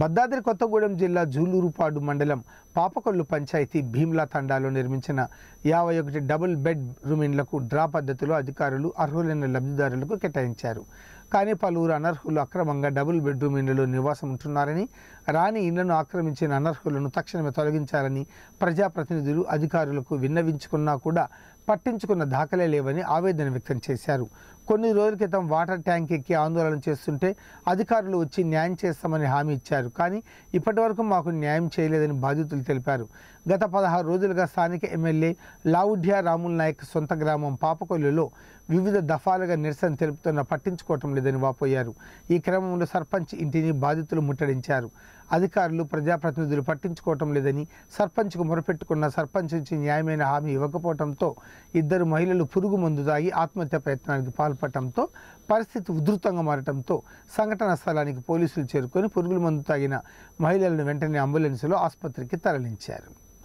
భద్రాద్రి కొత్తగూడెం జిల్లా జూలూరుపాడు మండలం పాపకొల్లు పంచాయతీ భీమ్లా తండాలో నిర్మించిన యాభై ఒకటి డబుల్ బెడ్ రూమిన్లకు డ్రా పద్ధతిలో అధికారులు అర్హులైన లబ్ధిదారులకు కేటాయించారు కానీ పలువురు అనర్హులు అక్రమంగా డబుల్ బెడ్రూమ్ ఇండ్లలో నివాసం ఉంటున్నారని రాని ఇళ్లను ఆక్రమించిన అనర్హులను తక్షణమే తొలగించాలని ప్రజాప్రతినిధులు అధికారులకు విన్నవించుకున్నా కూడా పట్టించుకున్న దాఖలే లేవని ఆవేదన వ్యక్తం చేశారు కొన్ని రోజుల క్రితం వాటర్ ట్యాంక్ ఎక్కి ఆందోళన చేస్తుంటే అధికారులు వచ్చి న్యాయం చేస్తామని హామీ ఇచ్చారు కానీ ఇప్పటి వరకు మాకు న్యాయం చేయలేదని బాధితులు తెలిపారు గత పదహారు రోజులుగా స్థానిక ఎమ్మెల్యే లావుడ్యా రాముల్ నాయక్ సొంత గ్రామం పాపకొల్లులో వివిధ దఫాలుగా నిరసన తెలుపుతున్న పట్టించుకోవటం లేదని వాపోయారు ఈ క్రమంలో సర్పంచ్ ఇంటిని బాధితులు ముట్టడించారు అధికారులు ప్రజాప్రతినిధులు పట్టించుకోవటం లేదని సర్పంచ్కు మొరపెట్టుకున్న సర్పంచ్ నుంచి న్యాయమైన హామీ ఇవ్వకపోవడంతో ఇద్దరు మహిళలు పురుగు మందు తాగి ఆత్మహత్య ప్రయత్నానికి పాల్గొన్నారు తలపడంతో పరిస్థితి ఉధృతంగా మారటంతో సంఘటన స్థలానికి పోలీసులు చేరుకొని పురుగుల మందు తాగిన మహిళలను వెంటనే అంబులెన్సులో ఆసుపత్రికి తరలించారు